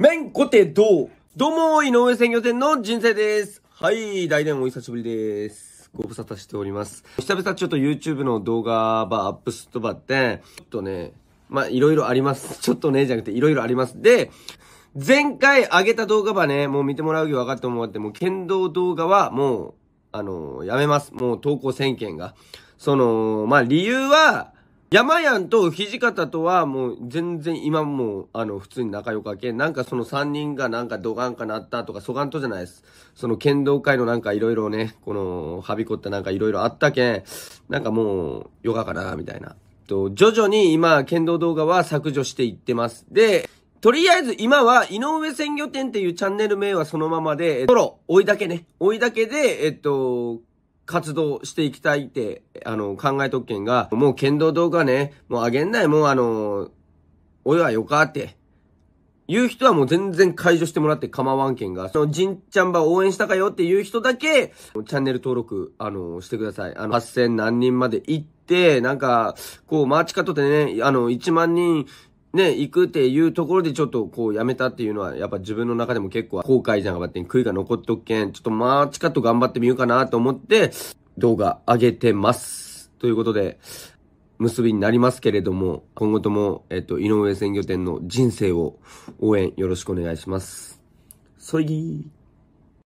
めんこてどうどうも、井上鮮魚店の人生です。はい、大伝お久しぶりです。ご無沙汰しております。久々ちょっと YouTube の動画ばアップすとばって、ちょっとね、まあ、いろいろあります。ちょっとね、じゃなくていろいろあります。で、前回上げた動画ばね、もう見てもらう気分かって思って、もう剣道動画はもう、あの、やめます。もう投稿1000件が。その、まあ、理由は、山やんと土方とはもう全然今もあの普通に仲良かけん、なんかその3人がなんかドガンかなったとか、そがんとじゃないです。その剣道界のなんかいろいろね、このはびこってなんかいろいろあったけん、なんかもうヨガかな、みたいな。と、徐々に今剣道動画は削除していってます。で、とりあえず今は井上鮮魚店っていうチャンネル名はそのままで、トロ、追いだけね。追いだけで、えっと、活動していきたいって、あの、考えとっけんが、もう剣道動画ね、もうあげんない、もうあの、おいはよかって。言う人はもう全然解除してもらって構わんけんが、そのじんちゃんば応援したかよっていう人だけ、チャンネル登録、あの、してください。あの、8000何人まで行って、なんか、こう、マーチカットでね、あの、1万人ね、行くっていうところでちょっとこうやめたっていうのは、やっぱ自分の中でも結構後悔じゃんがばって悔いが残っとけん、ちょっとまあ、チカッと頑張ってみようかなと思って、動画上げてます。ということで、結びになりますけれども、今後とも、えっと、井上鮮魚店の人生を応援よろしくお願いします。そいぎー。